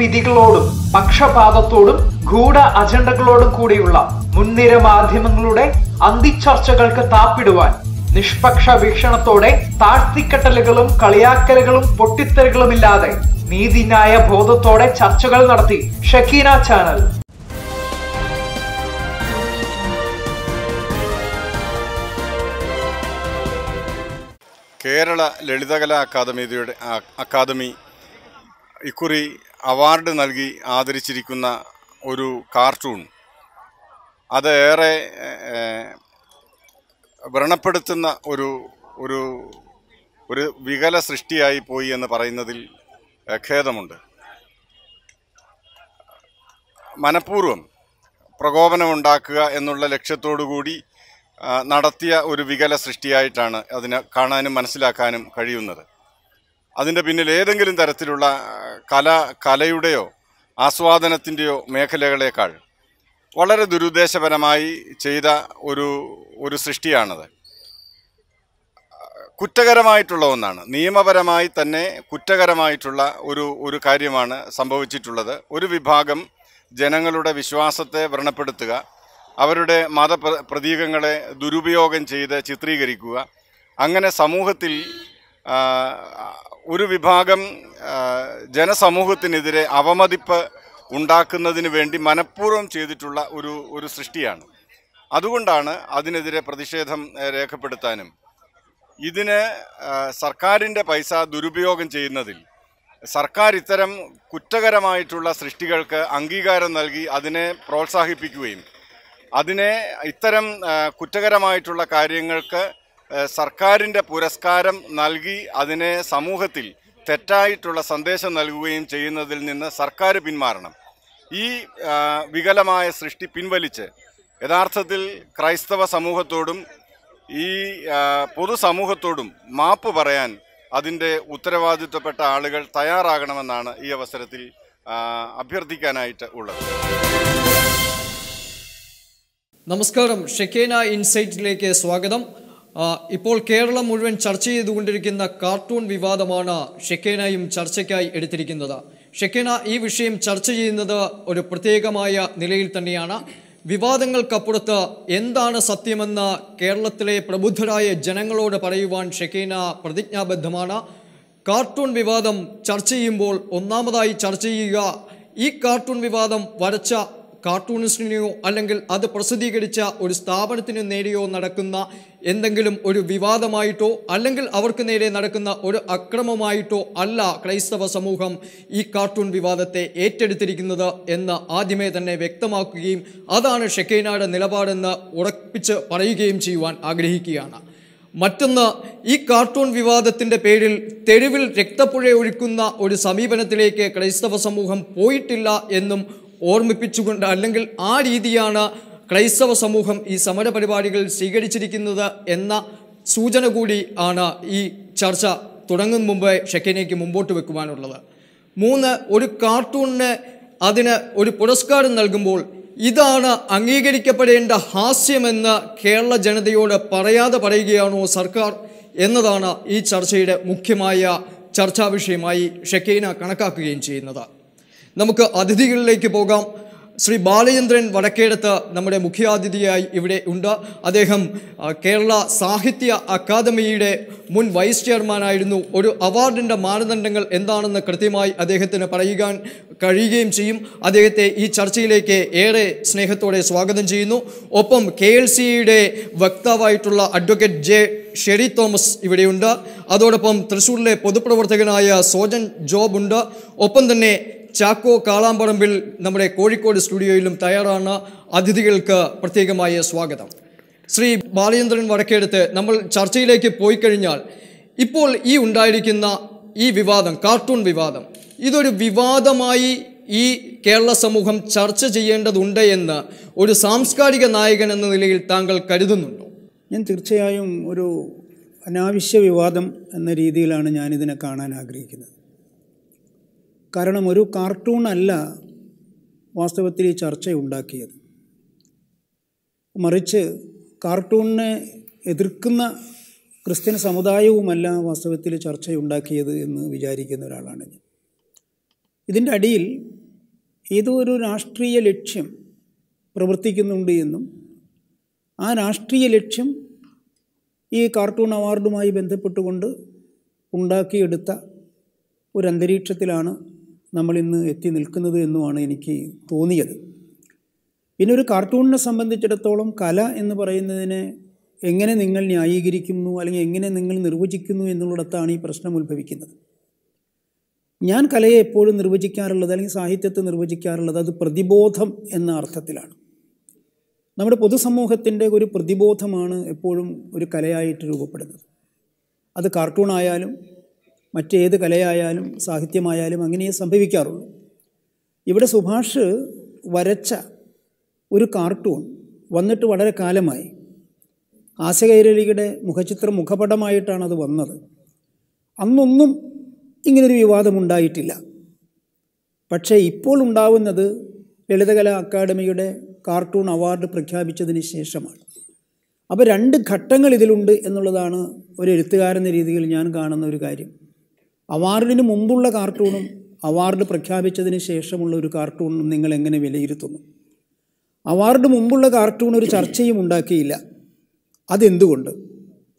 വിധികളോടും പക്ഷപാതത്തോടും ഗൂഢ അജണ്ടകളോടും കൂടിയുള്ള മുൻനിര മാധ്യമങ്ങളുടെ അന്തിച്ചർച്ചകൾക്ക് താപ്പിടുവാൻ നിഷ്പക്ഷ വീക്ഷണത്തോടെ താഴ്ത്തിക്കെട്ടലുകളും കളിയാക്കലുകളും ഇല്ലാതെ നീതിന്യായ ബോധത്തോടെ ചർച്ചകൾ നടത്തി ഷക്കീന ചാനൽ കേരള ലളിതകലാ അക്കാദമിയുടെ അക്കാദമി ഇക്കുറി അവാർഡ് നൽകി ആദരിച്ചിരിക്കുന്ന ഒരു കാർട്ടൂൺ അത് ഏറെ വ്രണപ്പെടുത്തുന്ന ഒരു ഒരു ഒരു വികല സൃഷ്ടിയായി പോയി എന്ന് പറയുന്നതിൽ ഖേദമുണ്ട് മനഃപൂർവം പ്രകോപനമുണ്ടാക്കുക എന്നുള്ള കൂടി നടത്തിയ ഒരു വികല സൃഷ്ടിയായിട്ടാണ് അതിനെ കാണാനും മനസ്സിലാക്കാനും കഴിയുന്നത് അതിൻ്റെ പിന്നിൽ ഏതെങ്കിലും തരത്തിലുള്ള കല കലയുടെയോ ആസ്വാദനത്തിൻ്റെയോ മേഖലകളേക്കാൾ വളരെ ദുരുദ്ദേശപരമായി ചെയ്ത ഒരു ഒരു സൃഷ്ടിയാണത് കുറ്റകരമായിട്ടുള്ള ഒന്നാണ് നിയമപരമായി തന്നെ കുറ്റകരമായിട്ടുള്ള ഒരു ഒരു കാര്യമാണ് സംഭവിച്ചിട്ടുള്ളത് ഒരു വിഭാഗം ജനങ്ങളുടെ വിശ്വാസത്തെ വ്രണപ്പെടുത്തുക അവരുടെ മത പ്രതീകങ്ങളെ ദുരുപയോഗം ചെയ്ത് ചിത്രീകരിക്കുക അങ്ങനെ സമൂഹത്തിൽ ഒരു വിഭാഗം ജനസമൂഹത്തിനെതിരെ അവമതിപ്പ് ഉണ്ടാക്കുന്നതിന് വേണ്ടി മനഃപൂർവ്വം ചെയ്തിട്ടുള്ള ഒരു ഒരു സൃഷ്ടിയാണ് അതുകൊണ്ടാണ് അതിനെതിരെ പ്രതിഷേധം രേഖപ്പെടുത്താനും ഇതിന് സർക്കാരിൻ്റെ പൈസ ദുരുപയോഗം ചെയ്യുന്നതിൽ സർക്കാർ ഇത്തരം കുറ്റകരമായിട്ടുള്ള സൃഷ്ടികൾക്ക് അംഗീകാരം നൽകി അതിനെ പ്രോത്സാഹിപ്പിക്കുകയും അതിനെ ഇത്തരം കുറ്റകരമായിട്ടുള്ള കാര്യങ്ങൾക്ക് സർക്കാരിൻ്റെ പുരസ്കാരം നൽകി അതിനെ സമൂഹത്തിൽ തെറ്റായിട്ടുള്ള സന്ദേശം നൽകുകയും ചെയ്യുന്നതിൽ നിന്ന് സർക്കാർ പിന്മാറണം ഈ വികലമായ സൃഷ്ടി പിൻവലിച്ച് യഥാർത്ഥത്തിൽ ക്രൈസ്തവ സമൂഹത്തോടും ഈ പൊതുസമൂഹത്തോടും മാപ്പ് പറയാൻ അതിൻ്റെ ഉത്തരവാദിത്വപ്പെട്ട ആളുകൾ തയ്യാറാകണമെന്നാണ് ഈ അവസരത്തിൽ അഭ്യർത്ഥിക്കാനായിട്ട് ഉള്ളത് നമസ്കാരം ഷെക്കേന ഇൻസൈറ്റിലേക്ക് സ്വാഗതം ഇപ്പോൾ കേരളം മുഴുവൻ ചർച്ച ചെയ്തുകൊണ്ടിരിക്കുന്ന കാർട്ടൂൺ വിവാദമാണ് ഷെക്കേനയും ചർച്ചയ്ക്കായി എടുത്തിരിക്കുന്നത് ഷെക്കേന ഈ വിഷയം ചർച്ച ചെയ്യുന്നത് ഒരു പ്രത്യേകമായ നിലയിൽ തന്നെയാണ് വിവാദങ്ങൾക്കപ്പുറത്ത് എന്താണ് സത്യമെന്ന് കേരളത്തിലെ പ്രബുദ്ധരായ ജനങ്ങളോട് പറയുവാൻ ഷെക്കേന പ്രതിജ്ഞാബദ്ധമാണ് കാർട്ടൂൺ വിവാദം ചർച്ച ചെയ്യുമ്പോൾ ഒന്നാമതായി ചർച്ച ചെയ്യുക ഈ കാർട്ടൂൺ വിവാദം വരച്ച കാർട്ടൂണിസ്റ്റിനെയോ അല്ലെങ്കിൽ അത് പ്രസിദ്ധീകരിച്ച ഒരു സ്ഥാപനത്തിന് നേരെയോ നടക്കുന്ന എന്തെങ്കിലും ഒരു വിവാദമായിട്ടോ അല്ലെങ്കിൽ അവർക്ക് നേരെ നടക്കുന്ന ഒരു അക്രമമായിട്ടോ അല്ല ക്രൈസ്തവ സമൂഹം ഈ കാർട്ടൂൺ വിവാദത്തെ ഏറ്റെടുത്തിരിക്കുന്നത് എന്ന് ആദ്യമേ തന്നെ വ്യക്തമാക്കുകയും അതാണ് ഷെക്കൈനയുടെ നിലപാടെന്ന് ഉറപ്പിച്ച് പറയുകയും ചെയ്യുവാൻ ആഗ്രഹിക്കുകയാണ് മറ്റൊന്ന് ഈ കാർട്ടൂൺ വിവാദത്തിൻ്റെ പേരിൽ തെരുവിൽ രക്തപ്പുഴ ഒഴുക്കുന്ന ഒരു സമീപനത്തിലേക്ക് ക്രൈസ്തവ സമൂഹം പോയിട്ടില്ല എന്നും ഓർമ്മിപ്പിച്ചുകൊണ്ട് അല്ലെങ്കിൽ ആ രീതിയാണ് ക്രൈസ്തവ സമൂഹം ഈ സമര പരിപാടികൾ സ്വീകരിച്ചിരിക്കുന്നത് എന്ന സൂചന കൂടി ആണ് ഈ ചർച്ച തുടങ്ങും മുമ്പേ ഷെക്കനയ്ക്ക് മുമ്പോട്ട് വെക്കുവാനുള്ളത് മൂന്ന് ഒരു കാർട്ടൂണിന് അതിന് ഒരു പുരസ്കാരം നൽകുമ്പോൾ ഇതാണ് അംഗീകരിക്കപ്പെടേണ്ട ഹാസ്യമെന്ന് കേരള ജനതയോട് പറയാതെ പറയുകയാണോ സർക്കാർ എന്നതാണ് ഈ ചർച്ചയുടെ മുഖ്യമായ ചർച്ചാ വിഷയമായി ഷെക്കീന കണക്കാക്കുകയും ചെയ്യുന്നത് നമുക്ക് അതിഥികളിലേക്ക് പോകാം ശ്രീ ബാലചന്ദ്രൻ വടക്കേടത്ത് നമ്മുടെ മുഖ്യാതിഥിയായി ഇവിടെ ഉണ്ട് അദ്ദേഹം കേരള സാഹിത്യ അക്കാദമിയുടെ മുൻ വൈസ് ചെയർമാനായിരുന്നു ഒരു അവാർഡിൻ്റെ മാനദണ്ഡങ്ങൾ എന്താണെന്ന് കൃത്യമായി അദ്ദേഹത്തിന് പറയുവാൻ കഴിയുകയും ചെയ്യും അദ്ദേഹത്തെ ഈ ചർച്ചയിലേക്ക് ഏറെ സ്നേഹത്തോടെ സ്വാഗതം ചെയ്യുന്നു ഒപ്പം കെ എൽ സിയുടെ വക്താവായിട്ടുള്ള അഡ്വക്കേറ്റ് ജെ ഷെറി തോമസ് ഇവിടെയുണ്ട് അതോടൊപ്പം തൃശ്ശൂരിലെ പൊതുപ്രവർത്തകനായ സോജൻ ജോബ് ഉണ്ട് ഒപ്പം തന്നെ ചാക്കോ കാളാമ്പറമ്പിൽ നമ്മുടെ കോഴിക്കോട് സ്റ്റുഡിയോയിലും തയ്യാറാണ് അതിഥികൾക്ക് പ്രത്യേകമായ സ്വാഗതം ശ്രീ ബാലചന്ദ്രൻ വടക്കേടുത്ത് നമ്മൾ ചർച്ചയിലേക്ക് പോയി കഴിഞ്ഞാൽ ഇപ്പോൾ ഈ ഉണ്ടായിരിക്കുന്ന ഈ വിവാദം കാർട്ടൂൺ വിവാദം ഇതൊരു വിവാദമായി ഈ കേരള സമൂഹം ചർച്ച ചെയ്യേണ്ടതുണ്ട് എന്ന് ഒരു സാംസ്കാരിക നായകൻ എന്ന നിലയിൽ താങ്കൾ കരുതുന്നുണ്ടോ ഞാൻ തീർച്ചയായും ഒരു അനാവശ്യ വിവാദം എന്ന രീതിയിലാണ് ഞാനിതിനെ കാണാൻ ആഗ്രഹിക്കുന്നത് കാരണം ഒരു കാർട്ടൂൺ അല്ല വാസ്തവത്തിൽ ഈ ചർച്ചയുണ്ടാക്കിയത് മറിച്ച് കാർട്ടൂണിനെ എതിർക്കുന്ന ക്രിസ്ത്യൻ സമുദായവുമല്ല വാസ്തവത്തിൽ ചർച്ചയുണ്ടാക്കിയത് എന്ന് വിചാരിക്കുന്ന ഒരാളാണ് ഞാൻ ഇതിൻ്റെ അടിയിൽ ഏതോ ഒരു രാഷ്ട്രീയ ലക്ഷ്യം പ്രവർത്തിക്കുന്നുണ്ട് എന്നും ആ രാഷ്ട്രീയ ലക്ഷ്യം ഈ കാർട്ടൂൺ അവാർഡുമായി ബന്ധപ്പെട്ടുകൊണ്ട് ഉണ്ടാക്കിയെടുത്ത ഒരു അന്തരീക്ഷത്തിലാണ് നമ്മളിന്ന് എത്തി നിൽക്കുന്നത് എന്നുമാണ് എനിക്ക് തോന്നിയത് പിന്നെ ഒരു കാർട്ടൂണിനെ സംബന്ധിച്ചിടത്തോളം കല എന്ന് പറയുന്നതിനെ എങ്ങനെ നിങ്ങൾ ന്യായീകരിക്കുന്നു അല്ലെങ്കിൽ എങ്ങനെ നിങ്ങൾ നിർവചിക്കുന്നു എന്നുള്ളിടത്താണ് ഈ പ്രശ്നം ഉത്ഭവിക്കുന്നത് ഞാൻ കലയെ എപ്പോഴും നിർവചിക്കാറുള്ളത് അല്ലെങ്കിൽ സാഹിത്യത്തെ നിർവചിക്കാറുള്ളത് അത് പ്രതിബോധം എന്ന അർത്ഥത്തിലാണ് നമ്മുടെ പൊതുസമൂഹത്തിൻ്റെ ഒരു പ്രതിബോധമാണ് എപ്പോഴും ഒരു കലയായിട്ട് രൂപപ്പെടുന്നത് അത് കാർട്ടൂണായാലും മറ്റേത് കലയായാലും സാഹിത്യമായാലും അങ്ങനെയേ സംഭവിക്കാറുള്ളൂ ഇവിടെ സുഭാഷ് വരച്ച ഒരു കാർട്ടൂൺ വന്നിട്ട് വളരെ കാലമായി ആശകൈരളിയുടെ മുഖചിത്രം മുഖപടമായിട്ടാണ് അത് വന്നത് അന്നൊന്നും ഇങ്ങനൊരു വിവാദമുണ്ടായിട്ടില്ല പക്ഷേ ഇപ്പോൾ ഉണ്ടാവുന്നത് ലളിതകല അക്കാദമിയുടെ കാർട്ടൂൺ അവാർഡ് പ്രഖ്യാപിച്ചതിന് ശേഷമാണ് അപ്പോൾ രണ്ട് ഘട്ടങ്ങൾ ഇതിലുണ്ട് എന്നുള്ളതാണ് ഒരു എഴുത്തുകാരെന്ന രീതിയിൽ ഞാൻ കാണുന്ന ഒരു കാര്യം അവാർഡിന് മുമ്പുള്ള കാർട്ടൂണും അവാർഡ് പ്രഖ്യാപിച്ചതിന് ശേഷമുള്ള ഒരു കാർട്ടൂണും നിങ്ങൾ എങ്ങനെ വിലയിരുത്തുന്നു അവാർഡ് മുമ്പുള്ള കാർട്ടൂൺ ഒരു ചർച്ചയും ഉണ്ടാക്കിയില്ല അതെന്തുകൊണ്ട്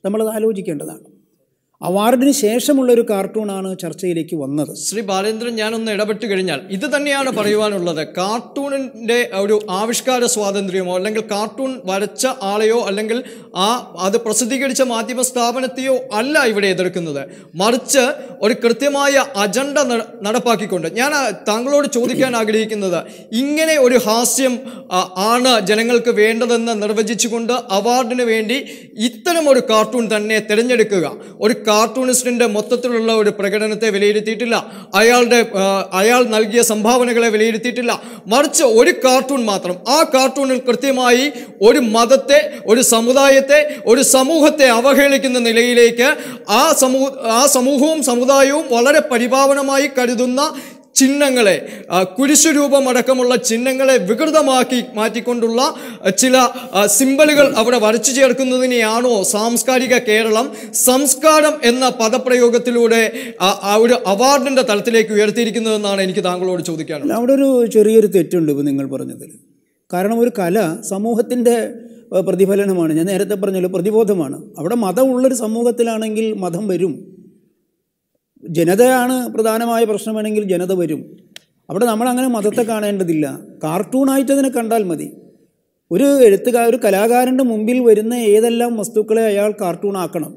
നമ്മളത് ആലോചിക്കേണ്ടതാണ് അവാർഡിന് ശേഷമുള്ള ഒരു കാർട്ടൂണാണ് ചർച്ചയിലേക്ക് വന്നത് ശ്രീ ബാലേന്ദ്രൻ ഞാനൊന്ന് ഇടപെട്ട് കഴിഞ്ഞാൽ ഇത് തന്നെയാണ് പറയുവാനുള്ളത് കാർട്ടൂണിൻ്റെ ഒരു ആവിഷ്കാര സ്വാതന്ത്ര്യമോ അല്ലെങ്കിൽ കാർട്ടൂൺ വരച്ച ആളെയോ അല്ലെങ്കിൽ ആ അത് പ്രസിദ്ധീകരിച്ച മാധ്യമ സ്ഥാപനത്തെയോ അല്ല ഇവിടെ എതിർക്കുന്നത് മറിച്ച് ഒരു കൃത്യമായ അജണ്ട നടപ്പാക്കിക്കൊണ്ട് ഞാൻ താങ്കളോട് ചോദിക്കാൻ ആഗ്രഹിക്കുന്നത് ഇങ്ങനെ ഒരു ഹാസ്യം ആണ് ജനങ്ങൾക്ക് വേണ്ടതെന്ന് നിർവചിച്ചുകൊണ്ട് അവാർഡിന് വേണ്ടി ഇത്തരം ഒരു കാർട്ടൂൺ തന്നെ തിരഞ്ഞെടുക്കുക ഒരു കാർട്ടൂണിസ്റ്റിൻ്റെ മൊത്തത്തിലുള്ള ഒരു പ്രകടനത്തെ വിലയിരുത്തിയിട്ടില്ല അയാളുടെ അയാൾ നൽകിയ സംഭാവനകളെ വിലയിരുത്തിയിട്ടില്ല മറിച്ച് ഒരു കാർട്ടൂൺ മാത്രം ആ കാർട്ടൂണിൽ കൃത്യമായി ഒരു മതത്തെ ഒരു സമുദായത്തെ ഒരു സമൂഹത്തെ അവഹേളിക്കുന്ന നിലയിലേക്ക് ആ സമൂഹ ആ സമൂഹവും സമുദായവും വളരെ പരിപാവനമായി കരുതുന്ന ചിഹ്നങ്ങളെ കുരിശുരൂപമടക്കമുള്ള ചിഹ്നങ്ങളെ വികൃതമാക്കി മാറ്റിക്കൊണ്ടുള്ള ചില സിമ്പിളുകൾ അവിടെ വരച്ചു ചേർക്കുന്നതിനെയാണോ സാംസ്കാരിക കേരളം സംസ്കാരം എന്ന പദപ്രയോഗത്തിലൂടെ ഒരു അവാർഡിൻ്റെ തലത്തിലേക്ക് ഉയർത്തിയിരിക്കുന്നതെന്നാണ് എനിക്ക് താങ്കളോട് ചോദിക്കാനുള്ളത് അവിടെ ഒരു ചെറിയൊരു തെറ്റുണ്ട് ഇപ്പോൾ നിങ്ങൾ പറഞ്ഞതിൽ കാരണം ഒരു കല സമൂഹത്തിൻ്റെ പ്രതിഫലനമാണ് ഞാൻ നേരത്തെ പറഞ്ഞല്ലോ പ്രതിബോധമാണ് അവിടെ മതമുള്ളൊരു സമൂഹത്തിലാണെങ്കിൽ മതം വരും ജനതയാണ് പ്രധാനമായ പ്രശ്നമാണെങ്കിൽ ജനത വരും അവിടെ നമ്മൾ അങ്ങനെ മതത്തെ കാണേണ്ടതില്ല കാർട്ടൂണായിട്ട് അതിനെ കണ്ടാൽ മതി ഒരു എഴുത്തുകാർ ഒരു കലാകാരൻ്റെ മുമ്പിൽ വരുന്ന ഏതെല്ലാം വസ്തുക്കളെ അയാൾ കാർട്ടൂണാക്കണം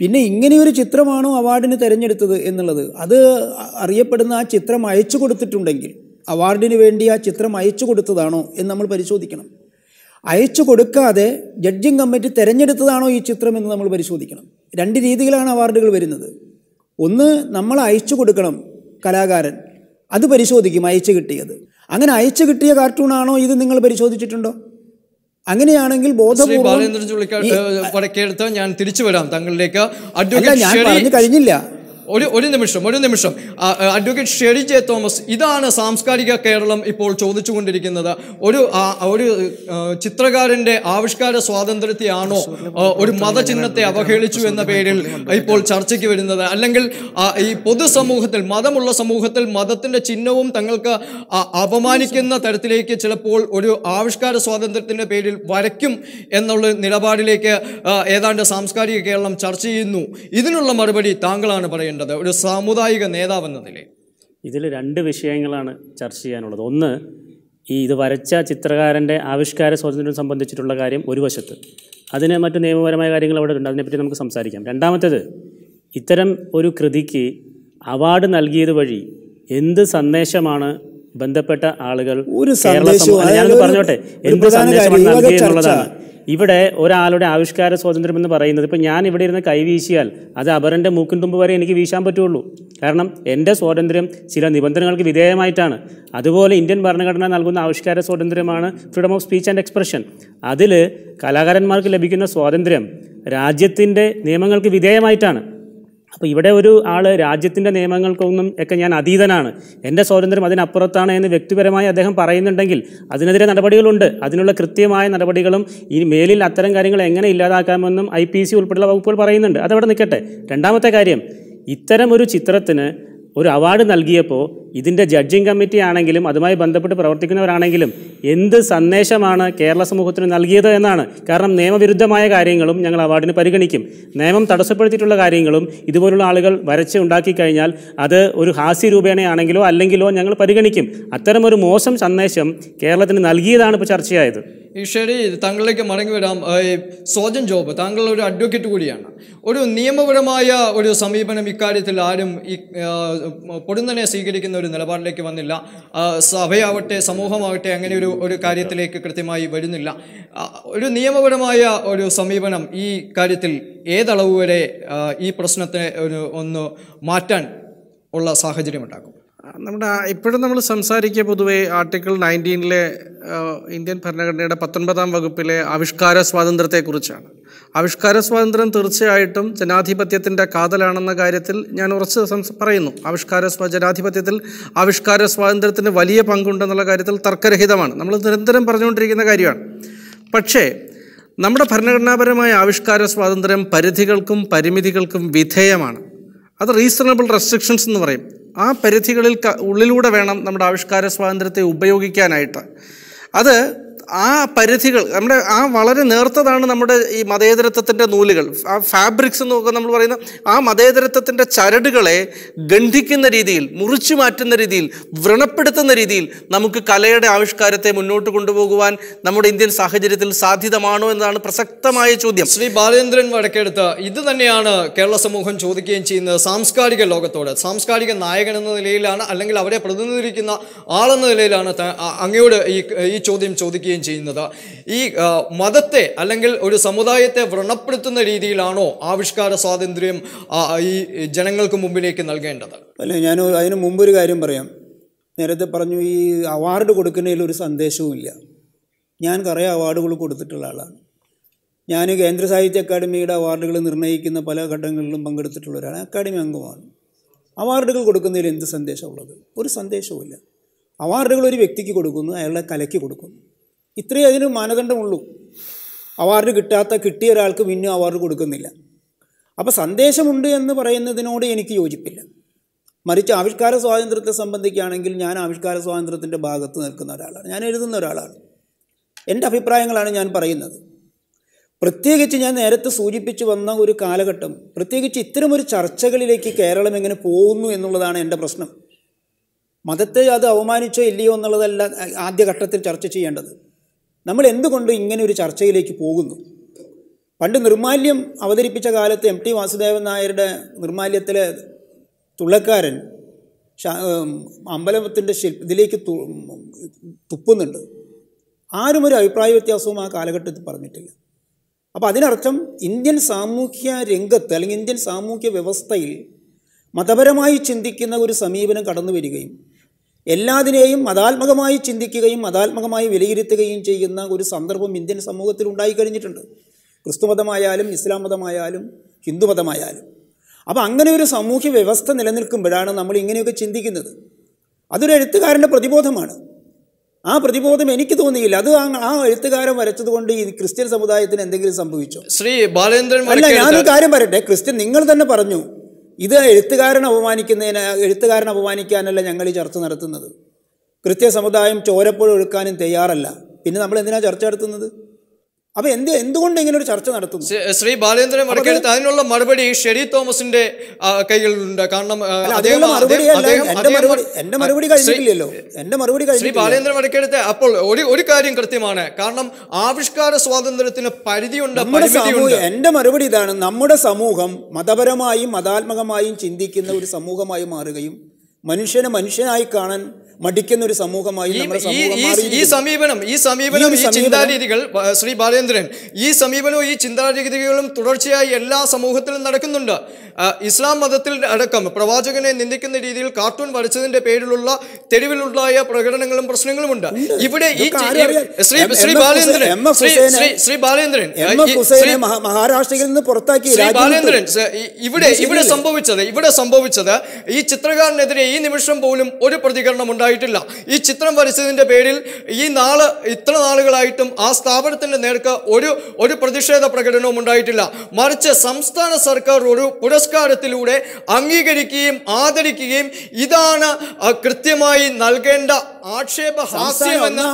പിന്നെ ഇങ്ങനെയൊരു ചിത്രമാണോ അവാർഡിന് തിരഞ്ഞെടുത്തത് എന്നുള്ളത് അത് അറിയപ്പെടുന്ന ആ ചിത്രം അയച്ചു കൊടുത്തിട്ടുണ്ടെങ്കിൽ അവാർഡിന് വേണ്ടി ആ ചിത്രം അയച്ചു കൊടുത്തതാണോ എന്ന് നമ്മൾ പരിശോധിക്കണം അയച്ചു കൊടുക്കാതെ ജഡ്ജിങ് കമ്മിറ്റി തിരഞ്ഞെടുത്തതാണോ ഈ ചിത്രം എന്ന് നമ്മൾ പരിശോധിക്കണം രണ്ട് രീതിയിലാണ് അവാർഡുകൾ വരുന്നത് ഒന്ന് നമ്മൾ അയച്ചു കൊടുക്കണം കലാകാരൻ അത് പരിശോധിക്കും അയച്ചു കിട്ടിയത് അങ്ങനെ അയച്ചു കിട്ടിയ കാർട്ടൂണാണോ ഇത് നിങ്ങൾ പരിശോധിച്ചിട്ടുണ്ടോ അങ്ങനെയാണെങ്കിൽ ബോധപൂർവം ഞാൻ തിരിച്ചു വരാം തങ്ങളിലേക്ക് അല്ല ഞാൻ പറഞ്ഞു കഴിഞ്ഞില്ല ഒരു ഒരു നിമിഷം ഒരു നിമിഷം അഡ്വക്കേറ്റ് ഷെറി ജെ തോമസ് ഇതാണ് സാംസ്കാരിക കേരളം ഇപ്പോൾ ചോദിച്ചുകൊണ്ടിരിക്കുന്നത് ഒരു ഒരു ചിത്രകാരൻ്റെ ആവിഷ്കാര സ്വാതന്ത്ര്യത്തെയാണോ ഒരു മതചിഹ്നത്തെ അവഹേളിച്ചു എന്ന പേരിൽ ഇപ്പോൾ ചർച്ചയ്ക്ക് വരുന്നത് അല്ലെങ്കിൽ ഈ പൊതുസമൂഹത്തിൽ മതമുള്ള സമൂഹത്തിൽ മതത്തിൻ്റെ ചിഹ്നവും തങ്ങൾക്ക് അപമാനിക്കുന്ന തരത്തിലേക്ക് ചിലപ്പോൾ ഒരു ആവിഷ്കാര സ്വാതന്ത്ര്യത്തിൻ്റെ പേരിൽ വരയ്ക്കും എന്നുള്ള നിലപാടിലേക്ക് ഏതാണ്ട് സാംസ്കാരിക കേരളം ചർച്ച ചെയ്യുന്നു ഇതിനുള്ള മറുപടി താങ്കളാണ് പറയുന്നത് ചെയ്യേണ്ടത് ഒരു സാമുദായിക നേതാവെന്ന നിലയിൽ ഇതിൽ രണ്ട് വിഷയങ്ങളാണ് ചർച്ച ചെയ്യാനുള്ളത് ഒന്ന് ഈ ഇത് വരച്ച ചിത്രകാരൻ്റെ ആവിഷ്കാര സ്വാതന്ത്ര്യം സംബന്ധിച്ചിട്ടുള്ള കാര്യം ഒരു വശത്ത് അതിന് മറ്റ് നിയമപരമായ കാര്യങ്ങൾ അവിടെ ഉണ്ട് അതിനെപ്പറ്റി നമുക്ക് സംസാരിക്കാം രണ്ടാമത്തേത് ഇത്തരം ഒരു കൃതിക്ക് അവാർഡ് നൽകിയത് വഴി എന്ത് സന്ദേശമാണ് ബന്ധപ്പെട്ട ആളുകൾ ഒരു പറഞ്ഞോട്ടെ എന്ത് സന്ദേശമാണ് നൽകിയെന്നുള്ളതാണ് ഇവിടെ ഒരാളുടെ ആവിഷ്കാര സ്വാതന്ത്ര്യം എന്ന് പറയുന്നത് ഇപ്പം ഞാൻ ഇവിടെ ഇരുന്ന് വീശിയാൽ അത് അപരൻ്റെ മൂക്കിൻ തുമ്പ് വരെ എനിക്ക് വീശാൻ പറ്റുള്ളൂ കാരണം എൻ്റെ സ്വാതന്ത്ര്യം ചില നിബന്ധനകൾക്ക് വിധേയമായിട്ടാണ് അതുപോലെ ഇന്ത്യൻ ഭരണഘടന നൽകുന്ന ആവിഷ്കാര സ്വാതന്ത്ര്യമാണ് freedom of speech and expression അതിൽ കലാകാരന്മാർക്ക് ലഭിക്കുന്ന സ്വാതന്ത്ര്യം രാജ്യത്തിൻ്റെ നിയമങ്ങൾക്ക് വിധേയമായിട്ടാണ് അപ്പോൾ ഇവിടെ ഒരു ആൾ രാജ്യത്തിൻ്റെ നിയമങ്ങൾക്കൊന്നും ഒക്കെ ഞാൻ അതീതനാണ് എൻ്റെ സ്വാതന്ത്ര്യം അതിനപ്പുറത്താണ് എന്ന് വ്യക്തിപരമായി അദ്ദേഹം പറയുന്നുണ്ടെങ്കിൽ അതിനെതിരെ നടപടികളുണ്ട് അതിനുള്ള കൃത്യമായ നടപടികളും ഈ മേലിൽ അത്തരം കാര്യങ്ങൾ എങ്ങനെ ഇല്ലാതാക്കാമെന്നും ഐ പി സി ഉൾപ്പെടെയുള്ള വകുപ്പുകൾ പറയുന്നുണ്ട് അതവിടെ നിൽക്കട്ടെ രണ്ടാമത്തെ കാര്യം ഇത്തരം ഒരു ചിത്രത്തിന് ഒരു അവാർഡ് നൽകിയപ്പോൾ ഇതിൻ്റെ ജഡ്ജിങ് കമ്മിറ്റി ആണെങ്കിലും അതുമായി ബന്ധപ്പെട്ട് പ്രവർത്തിക്കുന്നവരാണെങ്കിലും എന്ത് സന്ദേശമാണ് കേരള സമൂഹത്തിന് നൽകിയത് എന്നാണ് കാരണം നിയമവിരുദ്ധമായ കാര്യങ്ങളും ഞങ്ങൾ അവാർഡിന് പരിഗണിക്കും നിയമം തടസ്സപ്പെടുത്തിയിട്ടുള്ള കാര്യങ്ങളും ഇതുപോലുള്ള ആളുകൾ വരച്ച് ഉണ്ടാക്കി കഴിഞ്ഞാൽ അത് ഒരു ഹാസ്യ രൂപേണയാണെങ്കിലോ അല്ലെങ്കിലോ ഞങ്ങൾ പരിഗണിക്കും അത്തരമൊരു മോശം സന്ദേശം കേരളത്തിന് നൽകിയതാണ് ഇപ്പോൾ ചർച്ചയായത് ശരി താങ്കളിലേക്ക് മടങ്ങി വരാം സോജൻ ജോബ് താങ്കൾ ഒരു അഡ്വക്കേറ്റ് കൂടിയാണ് ഒരു നിയമപരമായ ഒരു സമീപനം ഇക്കാര്യത്തിൽ ആരും ഈ പൊടുന്നനെ സ്വീകരിക്കുന്ന ഒരു നിലപാടിലേക്ക് വന്നില്ല സഭയാവട്ടെ സമൂഹമാവട്ടെ അങ്ങനെ ഒരു ഒരു കാര്യത്തിലേക്ക് കൃത്യമായി വരുന്നില്ല ഒരു നിയമപരമായ ഒരു സമീപനം ഈ കാര്യത്തിൽ ഏതളവ് വരെ ഈ പ്രശ്നത്തെ ഒരു ഒന്ന് മാറ്റാൻ ഉള്ള സാഹചര്യം ഉണ്ടാക്കും നമ്മുടെ ഇപ്പോഴും നമ്മൾ സംസാരിക്കുക പൊതുവെ ആർട്ടിക്കിൾ നയൻറ്റീനിലെ ഇന്ത്യൻ ഭരണഘടനയുടെ പത്തൊൻപതാം വകുപ്പിലെ ആവിഷ്കാര സ്വാതന്ത്ര്യത്തെക്കുറിച്ചാണ് ആവിഷ്കാര സ്വാതന്ത്ര്യം തീർച്ചയായിട്ടും ജനാധിപത്യത്തിൻ്റെ കാതലാണെന്ന കാര്യത്തിൽ ഞാൻ ഉറച്ച് പറയുന്നു ആവിഷ്കാര സ്വാ ജനാധിപത്യത്തിൽ ആവിഷ്കാര സ്വാതന്ത്ര്യത്തിന് വലിയ പങ്കുണ്ടെന്നുള്ള കാര്യത്തിൽ തർക്കരഹിതമാണ് നമ്മൾ നിരന്തരം പറഞ്ഞുകൊണ്ടിരിക്കുന്ന കാര്യമാണ് പക്ഷേ നമ്മുടെ ഭരണഘടനാപരമായ ആവിഷ്കാര സ്വാതന്ത്ര്യം പരിധികൾക്കും പരിമിതികൾക്കും വിധേയമാണ് അത് റീസണബിൾ റെസ്ട്രിക്ഷൻസ് എന്ന് പറയും ആ പരിധികളിൽ ഉള്ളിലൂടെ വേണം നമ്മുടെ ആവിഷ്കാര സ്വാതന്ത്ര്യത്തെ ഉപയോഗിക്കാനായിട്ട് അത് ആ പരിധികൾ നമ്മുടെ ആ വളരെ നേർത്തതാണ് നമ്മുടെ ഈ മതേതരത്വത്തിൻ്റെ നൂലുകൾ ആ ഫാബ്രിക്സ് എന്നൊക്കെ നമ്മൾ പറയുന്ന ആ മതേതരത്വത്തിൻ്റെ ചരടുകളെ ഗന്ധിക്കുന്ന രീതിയിൽ മുറിച്ചു മാറ്റുന്ന രീതിയിൽ വ്രണപ്പെടുത്തുന്ന രീതിയിൽ നമുക്ക് കലയുടെ ആവിഷ്കാരത്തെ മുന്നോട്ട് കൊണ്ടുപോകുവാൻ നമ്മുടെ ഇന്ത്യൻ സാഹചര്യത്തിൽ സാധ്യതമാണോ എന്നതാണ് പ്രസക്തമായ ചോദ്യം ശ്രീ ബാലേന്ദ്രൻ വടക്കെടുത്ത് ഇത് തന്നെയാണ് കേരള സമൂഹം ചോദിക്കുകയും ചെയ്യുന്നത് സാംസ്കാരിക ലോകത്തോട് സാംസ്കാരിക നായകൻ എന്ന നിലയിലാണ് അല്ലെങ്കിൽ അവരെ പ്രതിനിധീകരിക്കുന്ന ആളെന്ന നിലയിലാണ് അങ്ങയോട് ഈ ഈ ചോദ്യം ചോദിക്കുക ചെയ്യുകയും ചെയ്യുന്നത് ഈ മതത്തെ അല്ലെങ്കിൽ ഒരു സമുദായത്തെ വ്രണപ്പെടുത്തുന്ന രീതിയിലാണോ ആവിഷ്കാര സ്വാതന്ത്ര്യം ഈ ജനങ്ങൾക്ക് മുമ്പിലേക്ക് നൽകേണ്ടത് അല്ല ഞാൻ അതിന് മുമ്പ് ഒരു കാര്യം പറയാം നേരത്തെ പറഞ്ഞു ഈ അവാർഡ് കൊടുക്കുന്നതിൽ ഒരു സന്ദേശവുമില്ല ഞാൻ കുറേ അവാർഡുകൾ കൊടുത്തിട്ടുള്ള ആളാണ് ഞാൻ കേന്ദ്ര സാഹിത്യ അക്കാദമിയുടെ അവാർഡുകൾ നിർണ്ണയിക്കുന്ന പല ഘട്ടങ്ങളിലും പങ്കെടുത്തിട്ടുള്ള ഒരാളാണ് അക്കാദമി അംഗമാണ് അവാർഡുകൾ കൊടുക്കുന്നതിൽ എന്ത് സന്ദേശമുള്ളത് ഒരു സന്ദേശവുമില്ല അവാർഡുകൾ ഒരു വ്യക്തിക്ക് കൊടുക്കുന്നു അയാളുടെ കലയ്ക്ക് കൊടുക്കുന്നു ഇത്രയും അതിന് മാനദണ്ഡമുള്ളൂ അവാർഡ് കിട്ടാത്ത കിട്ടിയ ഒരാൾക്ക് പിന്നെ അവാർഡ് കൊടുക്കുന്നില്ല അപ്പോൾ സന്ദേശമുണ്ട് എന്ന് പറയുന്നതിനോട് എനിക്ക് യോജിപ്പില്ല മറിച്ച് ആവിഷ്കാര സ്വാതന്ത്ര്യത്തെ സംബന്ധിക്കുകയാണെങ്കിൽ ഞാൻ ആവിഷ്കാര സ്വാതന്ത്ര്യത്തിൻ്റെ ഭാഗത്ത് നിൽക്കുന്ന ഒരാളാണ് ഞാൻ എഴുതുന്ന ഒരാളാണ് എൻ്റെ അഭിപ്രായങ്ങളാണ് ഞാൻ പറയുന്നത് പ്രത്യേകിച്ച് ഞാൻ നേരത്തെ സൂചിപ്പിച്ചു വന്ന ഒരു കാലഘട്ടം പ്രത്യേകിച്ച് ഇത്തരമൊരു ചർച്ചകളിലേക്ക് കേരളം എങ്ങനെ പോകുന്നു എന്നുള്ളതാണ് എൻ്റെ പ്രശ്നം മതത്തെ അത് അവമാനിച്ചോ ഇല്ലയോ എന്നുള്ളതല്ല ആദ്യഘട്ടത്തിൽ ചർച്ച ചെയ്യേണ്ടത് നമ്മൾ എന്തുകൊണ്ട് ഇങ്ങനെ ഒരു ചർച്ചയിലേക്ക് പോകുന്നു പണ്ട് നിർമാല്യം അവതരിപ്പിച്ച കാലത്ത് എം ടി വാസുദേവൻ നായരുടെ നിർമാല്യത്തിലെ തുള്ളക്കാരൻ അമ്പലത്തിൻ്റെ ശില്പ ഇതിലേക്ക് തുപ്പുന്നുണ്ട് ആരും ഒരു അഭിപ്രായ വ്യത്യാസവും ആ കാലഘട്ടത്തിൽ പറഞ്ഞിട്ടില്ല അപ്പോൾ അതിനർത്ഥം ഇന്ത്യൻ സാമൂഹ്യ രംഗത്ത് അല്ലെങ്കിൽ ഇന്ത്യൻ സാമൂഹ്യ വ്യവസ്ഥയിൽ മതപരമായി ചിന്തിക്കുന്ന ഒരു സമീപനം കടന്നു വരികയും എല്ലാതിനെയും മതാത്മകമായി ചിന്തിക്കുകയും മതാത്മകമായി വിലയിരുത്തുകയും ചെയ്യുന്ന ഒരു സന്ദർഭം ഇന്ത്യൻ സമൂഹത്തിൽ ഉണ്ടായിക്കഴിഞ്ഞിട്ടുണ്ട് ക്രിസ്തുമതമായാലും ഇസ്ലാം മതമായാലും ഹിന്ദുമതമായാലും അപ്പോൾ അങ്ങനെ ഒരു സാമൂഹ്യ വ്യവസ്ഥ നിലനിൽക്കുമ്പോഴാണ് നമ്മൾ ഇങ്ങനെയൊക്കെ ചിന്തിക്കുന്നത് അതൊരു എഴുത്തുകാരൻ്റെ പ്രതിബോധമാണ് ആ പ്രതിബോധം എനിക്ക് തോന്നിയില്ല അത് ആ എഴുത്തുകാരൻ വരച്ചത് കൊണ്ട് ഈ ക്രിസ്ത്യൻ സമുദായത്തിന് എന്തെങ്കിലും സംഭവിച്ചോ ശ്രീ ബാലേന്ദ്രൻ അല്ല ഞാനൊരു കാര്യം പറയട്ടെ ക്രിസ്ത്യൻ നിങ്ങൾ തന്നെ പറഞ്ഞു ഇത് എഴുത്തുകാരൻ അപമാനിക്കുന്നതിന് എഴുത്തുകാരൻ അപമാനിക്കാനല്ല ഞങ്ങൾ ഈ ചർച്ച നടത്തുന്നത് കൃത്യസമുദായം ചോരപ്പുഴ ഒഴുക്കാനും തയ്യാറല്ല പിന്നെ നമ്മൾ എന്തിനാണ് ചർച്ച നടത്തുന്നത് അപ്പൊ എന്ത് എന്തുകൊണ്ട് ഇങ്ങനെ ഒരു ചർച്ച നടത്തുന്നു ശ്രീ ബാലേന്ദ്രൻ വടക്കെടുത്ത് അതിനുള്ള മറുപടി ഷെരി തോമസിന്റെ കൈകളിലുണ്ട് കാരണം എന്റെ മറുപടി കഴിഞ്ഞില്ലല്ലോ എന്റെ മറുപടി ശ്രീ ബാലേന്ദ്രൻ വടക്കെടുത്ത് അപ്പോൾ ഒരു ഒരു കാര്യം കൃത്യമാണ് കാരണം ആവിഷ്കാര സ്വാതന്ത്ര്യത്തിന് പരിധിയുണ്ട് എന്റെ മറുപടി ഇതാണ് നമ്മുടെ സമൂഹം മതപരമായും മതാത്മകമായും ചിന്തിക്കുന്ന ഒരു സമൂഹമായി മാറുകയും മനുഷ്യനെ മനുഷ്യനായി കാണാൻ മടിക്കുന്ന ഒരു സമൂഹമായി ഈ സമീപനം ഈ സമീപനം ഈ ചിന്താരീതികൾ ശ്രീ ബാലേന്ദ്രൻ ഈ സമീപനവും ഈ ചിന്താരീതികളും തുടർച്ചയായി എല്ലാ സമൂഹത്തിലും നടക്കുന്നുണ്ട് ഇസ്ലാം മതത്തിൽ അടക്കം പ്രവാചകനെ നിന്ദിക്കുന്ന രീതിയിൽ കാർട്ടൂൺ വരച്ചതിന്റെ പേരിലുള്ള തെരുവിലുണ്ടായ പ്രകടനങ്ങളും പ്രശ്നങ്ങളുമുണ്ട് ഇവിടെ ഈ ശ്രീ ശ്രീ ബാലേന്ദ്രൻ ശ്രീ ബാലേന്ദ്രൻ മഹാരാഷ്ട്രയിൽ നിന്ന് പുറത്താക്കി ശ്രീ ബാലേന്ദ്രൻ ഇവിടെ ഇവിടെ സംഭവിച്ചത് ഇവിടെ സംഭവിച്ചത് ഈ ചിത്രകാരനെതിരെ ഈ നിമിഷം പോലും ഒരു പ്രതികരണം ഉണ്ടായി ഉണ്ടായിട്ടില്ല ഈ ചിത്രം വരച്ചതിൻ്റെ പേരിൽ ഈ നാള് ഇത്ര നാളുകളായിട്ടും ആ സ്ഥാപനത്തിൻ്റെ നേർക്ക് ഒരു ഒരു പ്രതിഷേധ പ്രകടനവും ഉണ്ടായിട്ടില്ല മറിച്ച് സംസ്ഥാന സർക്കാർ ഒരു പുരസ്കാരത്തിലൂടെ അംഗീകരിക്കുകയും ആദരിക്കുകയും ഇതാണ് കൃത്യമായി നൽകേണ്ട ആക്ഷേപ ഹാസ്യമെന്ന്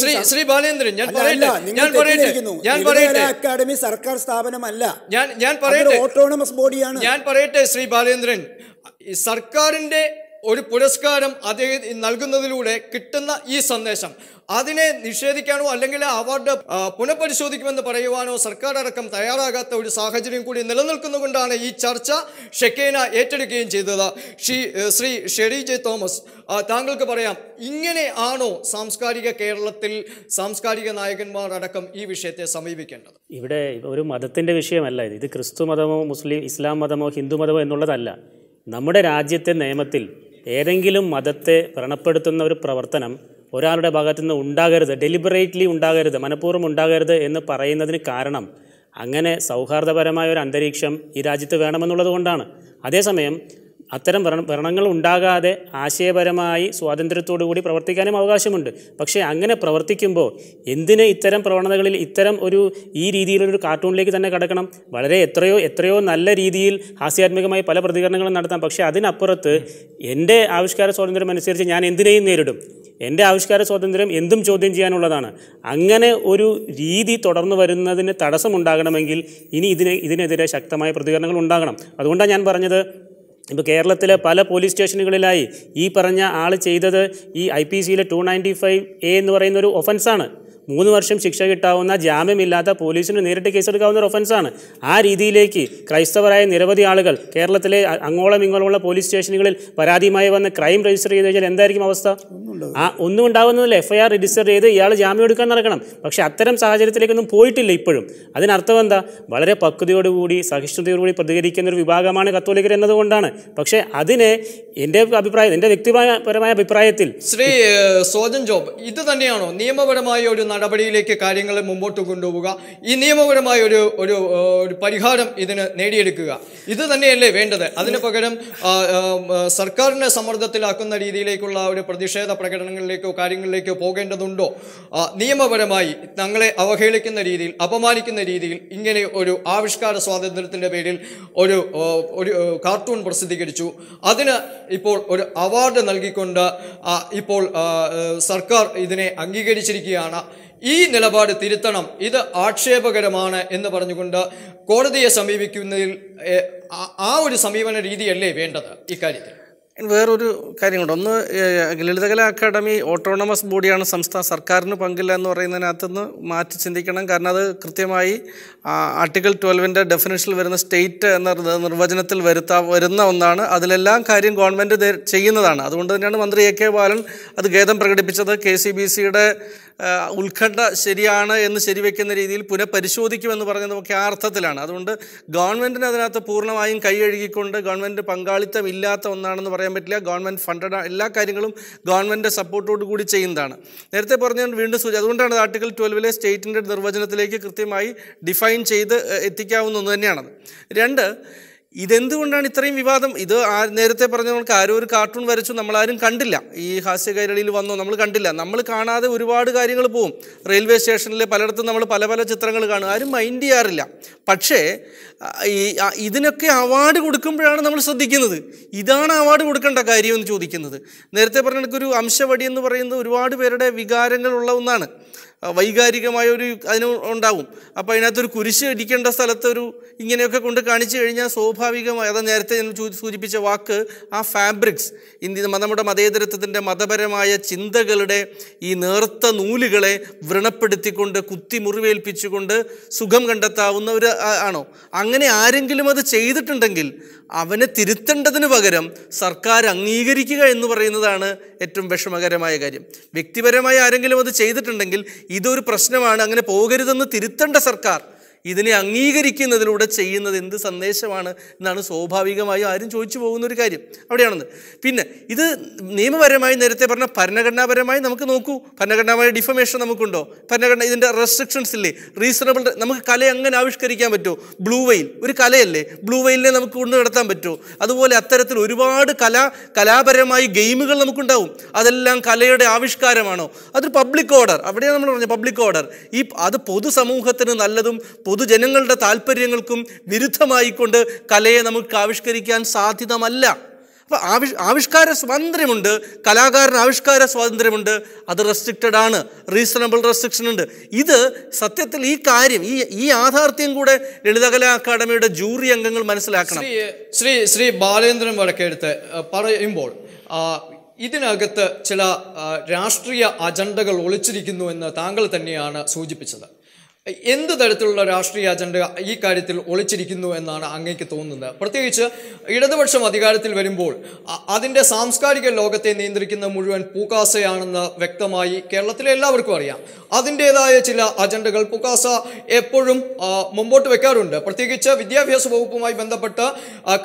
ശ്രീ ശ്രീ ബാലേന്ദ്രൻ ഞാൻ പറയട്ടെ ഞാൻ പറയട്ടെ ഞാൻ പറയട്ടെ അക്കാദമി സർക്കാർ സ്ഥാപനമല്ല ഞാൻ ഞാൻ പറയട്ടെ ഓട്ടോണമസ് ബോഡിയാണ് ഞാൻ പറയട്ടെ ശ്രീ ബാലേന്ദ്രൻ സർക്കാരിന്റെ ഒരു പുരസ്കാരം അദ്ദേഹം നൽകുന്നതിലൂടെ കിട്ടുന്ന ഈ സന്ദേശം അതിനെ നിഷേധിക്കാനോ അല്ലെങ്കിൽ അവാർഡ് പുനഃപരിശോധിക്കുമെന്ന് പറയുവാനോ സർക്കാർ അടക്കം തയ്യാറാകാത്ത ഒരു സാഹചര്യം കൂടി നിലനിൽക്കുന്നതുകൊണ്ടാണ് ഈ ചർച്ച ഷെക്കേന ഏറ്റെടുക്കുകയും ചെയ്തത് ശ്രീ ശ്രീ ഷെറി ജെ തോമസ് താങ്കൾക്ക് പറയാം ഇങ്ങനെ ആണോ സാംസ്കാരിക കേരളത്തിൽ സാംസ്കാരിക നായകന്മാർ അടക്കം ഈ വിഷയത്തെ സമീപിക്കേണ്ടത് ഇവിടെ ഒരു മതത്തിൻ്റെ വിഷയമല്ല ഇത് ഇത് ക്രിസ്തു മതമോ മുസ്ലിം ഇസ്ലാം മതമോ ഹിന്ദു മതമോ എന്നുള്ളതല്ല നമ്മുടെ രാജ്യത്തെ നിയമത്തിൽ ഏതെങ്കിലും മതത്തെ വ്രണപ്പെടുത്തുന്ന ഒരു പ്രവർത്തനം ഒരാളുടെ ഭാഗത്തു നിന്ന് ഉണ്ടാകരുത് ഡെലിബറേറ്റ്ലി ഉണ്ടാകരുത് മനഃപൂർവ്വം ഉണ്ടാകരുത് എന്ന് പറയുന്നതിന് കാരണം അങ്ങനെ സൗഹാർദ്ദപരമായ ഒരു അന്തരീക്ഷം ഈ രാജ്യത്ത് വേണമെന്നുള്ളത് കൊണ്ടാണ് അതേസമയം അത്തരം വ്രണങ്ങൾ ഉണ്ടാകാതെ ആശയപരമായി കൂടി പ്രവർത്തിക്കാനും അവകാശമുണ്ട് പക്ഷേ അങ്ങനെ പ്രവർത്തിക്കുമ്പോൾ എന്തിന് ഇത്തരം പ്രവണതകളിൽ ഇത്തരം ഒരു ഈ രീതിയിലൊരു കാർട്ടൂണിലേക്ക് തന്നെ കടക്കണം വളരെ എത്രയോ എത്രയോ നല്ല രീതിയിൽ ഹാസ്യാത്മകമായി പല പ്രതികരണങ്ങളും നടത്താം പക്ഷേ അതിനപ്പുറത്ത് എൻ്റെ ആവിഷ്കാര സ്വാതന്ത്ര്യം അനുസരിച്ച് ഞാൻ എന്തിനേയും നേരിടും എൻ്റെ ആവിഷ്കാര സ്വാതന്ത്ര്യം എന്തും ചോദ്യം ചെയ്യാനുള്ളതാണ് അങ്ങനെ ഒരു രീതി തുടർന്നു വരുന്നതിന് തടസ്സമുണ്ടാകണമെങ്കിൽ ഇനി ഇതിന് ഇതിനെതിരെ ശക്തമായ പ്രതികരണങ്ങൾ ഉണ്ടാകണം അതുകൊണ്ടാണ് ഞാൻ പറഞ്ഞത് ഇപ്പോൾ കേരളത്തിലെ പല പോലീസ് സ്റ്റേഷനുകളിലായി ഈ പറഞ്ഞ ആൾ ചെയ്തത് ഈ ഐ പി സിയിലെ ടു നയൻറ്റി ഫൈവ് എ എന്ന് പറയുന്ന ഒരു ഒഫൻസാണ് മൂന്ന് വർഷം ശിക്ഷ കിട്ടാവുന്ന ജാമ്യമില്ലാത്ത പോലീസിന് നേരിട്ട് കേസെടുക്കാവുന്ന ഒരു ഒഫൻസാണ് ആ രീതിയിലേക്ക് ക്രൈസ്തവരായ നിരവധി ആളുകൾ കേരളത്തിലെ അങ്ങോളം ഇങ്ങോളമുള്ള പോലീസ് സ്റ്റേഷനുകളിൽ പരാതിയുമായി വന്ന് ക്രൈം രജിസ്റ്റർ ചെയ്ത് കഴിഞ്ഞാൽ എന്തായിരിക്കും അവസ്ഥ ആ ഒന്നും ഉണ്ടാകുന്നതിൽ എഫ് ഐ ആർ രജിസ്റ്റർ ചെയ്ത് ഇയാൾ ജാമ്യം എടുക്കാൻ നടക്കണം പക്ഷേ അത്തരം സാഹചര്യത്തിലേക്കൊന്നും പോയിട്ടില്ല ഇപ്പോഴും അതിനർത്ഥം എന്താ വളരെ പക്വതയോടുകൂടി സഹിഷ്ണുതയോടുകൂടി പ്രതികരിക്കുന്ന ഒരു വിഭാഗമാണ് കത്തോലിക്കർ എന്നതുകൊണ്ടാണ് പക്ഷേ അതിനെ എൻ്റെ അഭിപ്രായം എൻ്റെ വ്യക്തിപരമായ അഭിപ്രായത്തിൽ ശ്രീ സോജൻ ജോബ് ഇത് തന്നെയാണോ നിയമപരമായ ഒരു നടപടിയിലേക്ക് കാര്യങ്ങൾ മുമ്പോട്ട് കൊണ്ടുപോവുക ഈ നിയമപരമായ ഒരു ഒരു പരിഹാരം ഇതിന് നേടിയെടുക്കുക ഇത് തന്നെയല്ലേ വേണ്ടത് അതിന് പകരം സർക്കാരിനെ സമ്മർദ്ദത്തിലാക്കുന്ന രീതിയിലേക്കുള്ള ഒരു പ്രതിഷേധ പ്രകടനങ്ങളിലേക്കോ കാര്യങ്ങളിലേക്കോ പോകേണ്ടതുണ്ടോ നിയമപരമായി തങ്ങളെ അവഹേളിക്കുന്ന രീതിയിൽ അപമാനിക്കുന്ന രീതിയിൽ ഇങ്ങനെ ഒരു ആവിഷ്കാര സ്വാതന്ത്ര്യത്തിൻ്റെ പേരിൽ ഒരു ഒരു കാർട്ടൂൺ പ്രസിദ്ധീകരിച്ചു അതിന് ഇപ്പോൾ ഒരു അവാർഡ് നൽകിക്കൊണ്ട് ഇപ്പോൾ സർക്കാർ ഇതിനെ അംഗീകരിച്ചിരിക്കുകയാണ് ഈ നിലപാട് തിരുത്തണം ഇത് ആക്ഷേപകരമാണ് എന്ന് പറഞ്ഞുകൊണ്ട് കോടതിയെ സമീപിക്കുന്നതിൽ ആ ഒരു സമീപന രീതിയല്ലേ വേണ്ടത് ഇക്കാര്യത്തിൽ വേറൊരു കൊണ്ട് ഒന്ന് ലളിതകല അക്കാദമി ഓട്ടോണമസ് ബോഡിയാണ് സംസ്ഥാന സർക്കാരിന് പങ്കില്ല എന്ന് പറയുന്നതിനകത്തുനിന്ന് മാറ്റി ചിന്തിക്കണം കാരണം അത് കൃത്യമായി ആർട്ടിക്കിൾ ട്വൽവിൻ്റെ ഡെഫിനേഷനിൽ വരുന്ന സ്റ്റേറ്റ് എന്ന നിർവചനത്തിൽ വരുത്താ വരുന്ന ഒന്നാണ് അതിലെല്ലാം കാര്യം ഗവൺമെൻറ് ചെയ്യുന്നതാണ് അതുകൊണ്ട് തന്നെയാണ് മന്ത്രി എ കെ ബാലൻ അത് ഖേദം പ്രകടിപ്പിച്ചത് കെ സി ബി സിയുടെ ഉത്കണ്ഠ ശരിയാണ് എന്ന് ശരിവെക്കുന്ന രീതിയിൽ പുനഃപരിശോധിക്കുമെന്ന് പറഞ്ഞതൊക്കെ ആ അർത്ഥത്തിലാണ് അതുകൊണ്ട് ഗവൺമെൻറ്റിന് അതിനകത്ത് പൂർണ്ണമായും കൈയഴുകിക്കൊണ്ട് ഗവൺമെൻറ് പങ്കാളിത്തം ഇല്ലാത്ത ഒന്നാണെന്ന് പറയുന്നത് പറയാൻ പറ്റില്ല ഗവൺമെൻറ് ഫണ്ടഡ് എല്ലാ കാര്യങ്ങളും ഗവൺമെൻറ് സപ്പോർട്ടോട് കൂടി ചെയ്യുന്നതാണ് നേരത്തെ പറഞ്ഞ വീണ്ടും സൂചി അതുകൊണ്ടാണ് ആർട്ടിക്കൽ ട്വൽവിലെ സ്റ്റേറ്റിൻ്റെ നിർവചനത്തിലേക്ക് കൃത്യമായി ഡിഫൈൻ ചെയ്ത് എത്തിക്കാവുന്ന ഒന്ന് തന്നെയാണത് രണ്ട് ഇതെന്തുകൊണ്ടാണ് ഇത്രയും വിവാദം ഇത് ആ നേരത്തെ പറഞ്ഞ നമുക്ക് ആരും ഒരു കാർട്ടൂൺ വരച്ചു നമ്മളാരും കണ്ടില്ല ഈ ഹാസ്യ കൈരളിയിൽ വന്നോ നമ്മൾ കണ്ടില്ല നമ്മൾ കാണാതെ ഒരുപാട് കാര്യങ്ങൾ പോവും റെയിൽവേ സ്റ്റേഷനിൽ പലയിടത്തും നമ്മൾ പല പല ചിത്രങ്ങൾ കാണും ആരും മൈൻഡ് ചെയ്യാറില്ല പക്ഷേ ഈ ഇതിനൊക്കെ അവാർഡ് കൊടുക്കുമ്പോഴാണ് നമ്മൾ ശ്രദ്ധിക്കുന്നത് ഇതാണ് അവാർഡ് കൊടുക്കേണ്ട കാര്യം എന്ന് ചോദിക്കുന്നത് നേരത്തെ പറഞ്ഞ ഒരു അംശവടി എന്ന് പറയുന്നത് ഒരുപാട് പേരുടെ വികാരങ്ങളുള്ള ഒന്നാണ് വൈകാരികമായ ഒരു അതിന് ഉണ്ടാവും അപ്പോൾ അതിനകത്തൊരു കുരിശ് ഇടിക്കേണ്ട സ്ഥലത്തൊരു ഒരു ഇങ്ങനെയൊക്കെ കൊണ്ട് കാണിച്ചു കഴിഞ്ഞാൽ സ്വാഭാവികമായി അതാ നേരത്തെ ഞാൻ സൂചിപ്പിച്ച വാക്ക് ആ ഫാബ്രിക്സ് ഇന്ത്യ നമ്മുടെ മതേതരത്വത്തിൻ്റെ മതപരമായ ചിന്തകളുടെ ഈ നേർത്ത നൂലുകളെ വ്രണപ്പെടുത്തിക്കൊണ്ട് കുത്തി മുറിവേൽപ്പിച്ചുകൊണ്ട് സുഖം കണ്ടെത്താവുന്ന ഒരു ആണോ അങ്ങനെ ആരെങ്കിലും അത് ചെയ്തിട്ടുണ്ടെങ്കിൽ അവനെ തിരുത്തേണ്ടതിന് പകരം സർക്കാർ അംഗീകരിക്കുക എന്ന് പറയുന്നതാണ് ഏറ്റവും വിഷമകരമായ കാര്യം വ്യക്തിപരമായി ആരെങ്കിലും അത് ചെയ്തിട്ടുണ്ടെങ്കിൽ ഇതൊരു പ്രശ്നമാണ് അങ്ങനെ പോകരുതെന്ന് തിരുത്തേണ്ട സർക്കാർ ഇതിനെ അംഗീകരിക്കുന്നതിലൂടെ ചെയ്യുന്നത് എന്ത് സന്ദേശമാണ് എന്നാണ് സ്വാഭാവികമായും ആരും ചോദിച്ചു പോകുന്ന ഒരു കാര്യം അവിടെയാണെന്ന് പിന്നെ ഇത് നിയമപരമായി നേരത്തെ പറഞ്ഞ ഭരണഘടനാപരമായി നമുക്ക് നോക്കൂ ഭരണഘടനാപരമായ ഡിഫമേഷൻ നമുക്കുണ്ടോ ഭരണഘടന ഇതിൻ്റെ റെസ്ട്രിക്ഷൻസ് ഇല്ലേ റീസണബിൾ നമുക്ക് കല അങ്ങനെ ആവിഷ്കരിക്കാൻ പറ്റുമോ ബ്ലൂ വെയിൽ ഒരു കലയല്ലേ ബ്ലൂ വെയിലിനെ നമുക്ക് കൊണ്ടു നടത്താൻ പറ്റുമോ അതുപോലെ അത്തരത്തിൽ ഒരുപാട് കല കലാപരമായി ഗെയിമുകൾ നമുക്കുണ്ടാവും അതെല്ലാം കലയുടെ ആവിഷ്കാരമാണോ അതൊരു പബ്ലിക് ഓർഡർ അവിടെയാണ് നമ്മൾ പറഞ്ഞത് പബ്ലിക് ഓർഡർ ഈ അത് പൊതുസമൂഹത്തിന് നല്ലതും പൊതുജനങ്ങളുടെ താല്പര്യങ്ങൾക്കും വിരുദ്ധമായിക്കൊണ്ട് കലയെ നമുക്ക് ആവിഷ്കരിക്കാൻ സാധ്യതമല്ല അപ്പോൾ ആവിഷ് ആവിഷ്കാര സ്വാതന്ത്ര്യമുണ്ട് കലാകാരൻ ആവിഷ്കാര സ്വാതന്ത്ര്യമുണ്ട് അത് റെസ്ട്രിക്റ്റഡ് ആണ് റീസണബിൾ റെസ്ട്രിക്ഷൻ ഉണ്ട് ഇത് സത്യത്തിൽ ഈ കാര്യം ഈ ഈ യാഥാർത്ഥ്യം കൂടെ ലളിതകലാ അക്കാദമിയുടെ ജൂറി അംഗങ്ങൾ മനസ്സിലാക്കണം ശ്രീ ശ്രീ ബാലേന്ദ്രൻ വടക്കെടുത്ത് പറയുമ്പോൾ ഇതിനകത്ത് ചില രാഷ്ട്രീയ അജണ്ടകൾ ഒളിച്ചിരിക്കുന്നു എന്ന് താങ്കൾ തന്നെയാണ് സൂചിപ്പിച്ചത് എന്ത് തരത്തിലുള്ള രാഷ്ട്രീയ അജണ്ട ഈ കാര്യത്തിൽ ഒളിച്ചിരിക്കുന്നു എന്നാണ് അങ്ങേക്ക് തോന്നുന്നത് പ്രത്യേകിച്ച് ഇടതുപക്ഷം അധികാരത്തിൽ വരുമ്പോൾ അതിൻ്റെ സാംസ്കാരിക ലോകത്തെ നിയന്ത്രിക്കുന്ന മുഴുവൻ പൂക്കാസയാണെന്ന് വ്യക്തമായി കേരളത്തിലെ എല്ലാവർക്കും അറിയാം അതിൻ്റെതായ ചില അജണ്ടകൾ പൂക്കാസ എപ്പോഴും മുമ്പോട്ട് വെക്കാറുണ്ട് പ്രത്യേകിച്ച് വിദ്യാഭ്യാസ വകുപ്പുമായി ബന്ധപ്പെട്ട്